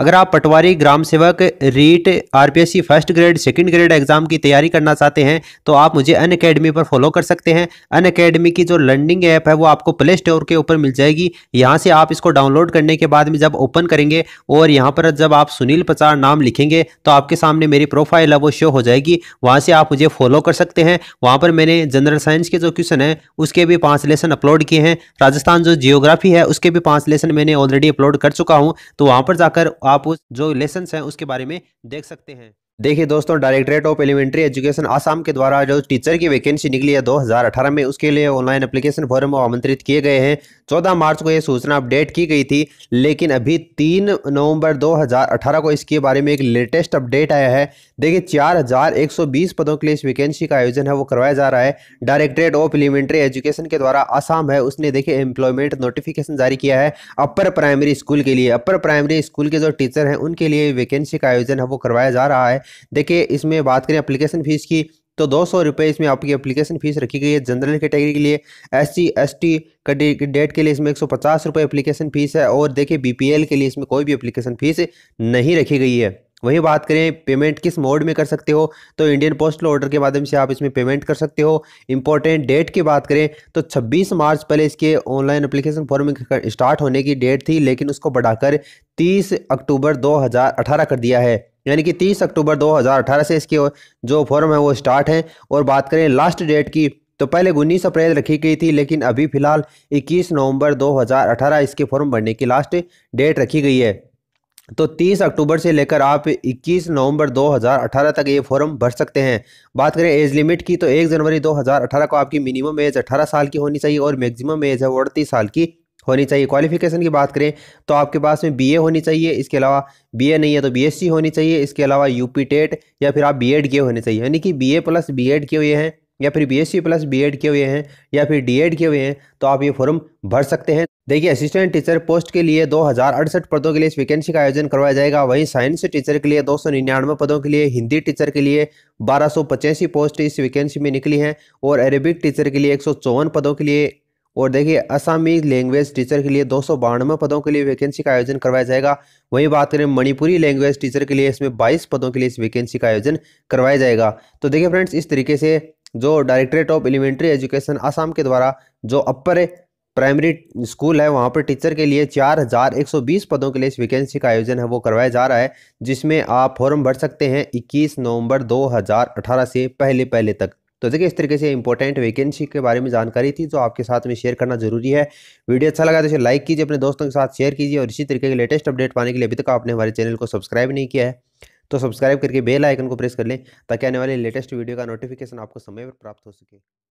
अगर आप पटवारी ग्राम सेवक REET RPSC first grade second grade exam की तैयारी करना चाहते हैं तो आप मुझे अन अकेडमी पर फॉलो कर सकते हैं अन अकेडमी की जो लर्निंग ऐप है वो आपको प्ले स्टोर के ऊपर मिल जाएगी यहाँ से आप इसको डाउनलोड करने के बाद में जब ओपन करेंगे और यहाँ पर जब आप सुनील पचार नाम लिखेंगे तो आपके सामने मेरी प्रोफाइल है वो शो हो जाएगी वहाँ से आप मुझे फॉलो कर सकते हैं वहाँ पर मैंने जनरल साइंस के जो क्वेश्चन है उसके भी पाँच लेसन अपलोड किए हैं राजस्थान जो जियोग्राफी है उसके भी पाँच लेसन मैंने ऑलरेडी अपलोड कर चुका हूँ तो वहाँ पर जाकर आप उस जो लेसन हैं उसके बारे में देख सकते हैं देखिए दोस्तों directorate of elementary education Assam के द्वारा जो टीचर की वैकेंसी निकली है 2018 में उसके लिए ऑनलाइन एप्लीकेशन फॉर्म आमंत्रित किए गए हैं 14 मार्च को यह सूचना अपडेट की गई थी लेकिन अभी 3 नवंबर 2018 को इसके बारे में एक लेटेस्ट अपडेट आया है देखिए बीस पदों के लिए इस वैकेंसी का आयोजन है वो करवाया जा रहा है डायरेक्टरेट ऑफ एलिमेंट्री एजुकेशन के द्वारा आसाम है उसने देखिए एम्प्लॉयमेंट नोटिफिकेशन जारी किया है अपर प्राइमरी स्कूल के लिए अपर प्राइमरी स्कूल के जो टीचर हैं उनके लिए वैकेंसी का आयोजन है वो करवाया जा रहा है देखिए इसमें बात करें अप्लीकेशन फ़ीस की तो दो सौ रुपये इसमें आपकी एप्लीकेशन फीस रखी गई है जनरल कैटेगरी के, लिए S C S T candidate के लिए इसमें एक सौ पचास रुपये एप्लीकेशन फ़ीस है और देखिए बी पी एल के लिए इसमें कोई भी एप्लीकेशन फ़ीस नहीं रखी गई है वहीं बात करें पेमेंट किस मोड में कर सकते हो तो इंडियन पोस्टल ऑर्डर के माध्यम से आप इसमें पेमेंट कर सकते हो इंपॉर्टेंट डेट की बात करें तो 26 मार्च पहले इसके ऑनलाइन एप्लीकेशन फॉर्म स्टार्ट होने की डेट थी लेकिन उसको बढ़ाकर 30 अक्टूबर 2018 कर दिया है यानी कि 30 अक्टूबर 2018 से इसके जो फॉर्म है वो स्टार्ट है और बात करें लास्ट डेट की तो पहले उन्नीस अप्रैल रखी गई थी लेकिन अभी फिलहाल 21 नवंबर 2018 इसके फॉर्म भरने की लास्ट डेट रखी गई है तो 30 अक्टूबर से लेकर आप 21 नवंबर 2018 तक ये फॉर्म भर सकते हैं बात करें एज लिमिट की तो 1 जनवरी 2018 को आपकी मिनिमम एज 18 साल की होनी चाहिए और मैक्सिमम एज है अड़तीस साल की होनी चाहिए क्वालिफिकेशन की बात करें तो आपके पास में बीए होनी चाहिए इसके अलावा बीए नहीं है तो बीएससी होनी चाहिए इसके अलावा यूपी टेट या फिर आप बीएड किए होने चाहिए यानी कि बीए प्लस बीएड किए हुए हैं या फिर बीएससी प्लस बीएड किए हुए हैं या फिर डीएड किए हुए हैं तो आप ये फॉर्म भर सकते हैं देखिए असिस्टेंट टीचर पोस्ट के लिए दो पदों के लिए इस वैकेंसी का आयोजन करवाया जाएगा वहीं साइंस टीचर के लिए दो पदों के लिए हिंदी टीचर के लिए बारह पोस्ट इस वैकेंसी में निकली हैं और अरेबिक टीचर के लिए एक पदों के लिए और देखिए असामी लैंग्वेज टीचर के लिए दो सौ पदों के लिए वैकेंसी का आयोजन करवाया जाएगा वहीं बात करें मणिपुरी लैंग्वेज टीचर के लिए इसमें 22 पदों के लिए इस वैकेंसी का आयोजन करवाया जाएगा तो देखिए फ्रेंड्स इस तरीके से जो directorate of elementary education Assam के द्वारा जो अपर प्राइमरी स्कूल है वहाँ पर टीचर के लिए चार हज़ार एक सौ बीस पदों के लिए इस वैकेंसी का आयोजन है वो करवाया जा रहा है जिसमें आप फॉर्म भर सकते हैं इक्कीस नवंबर दो हज़ार अठारह से पहले पहले तक तो देखिए इस तरीके से इंपॉर्टेंट वैकेंसी के बारे में जानकारी थी जो आपके साथ में शेयर करना जरूरी है वीडियो अच्छा लगा तो इसे लाइक कीजिए अपने दोस्तों के साथ शेयर कीजिए और इसी तरीके के लेटेस्ट अपडेट पाने के लिए अभी तक आपने हमारे चैनल को सब्सक्राइब नहीं किया है तो सब्सक्राइब करके बेल आइकन को प्रेस कर लें ताकि आने वाले लेटेस्ट वीडियो का नोटिफिकेशन आपको समय पर प्राप्त हो सके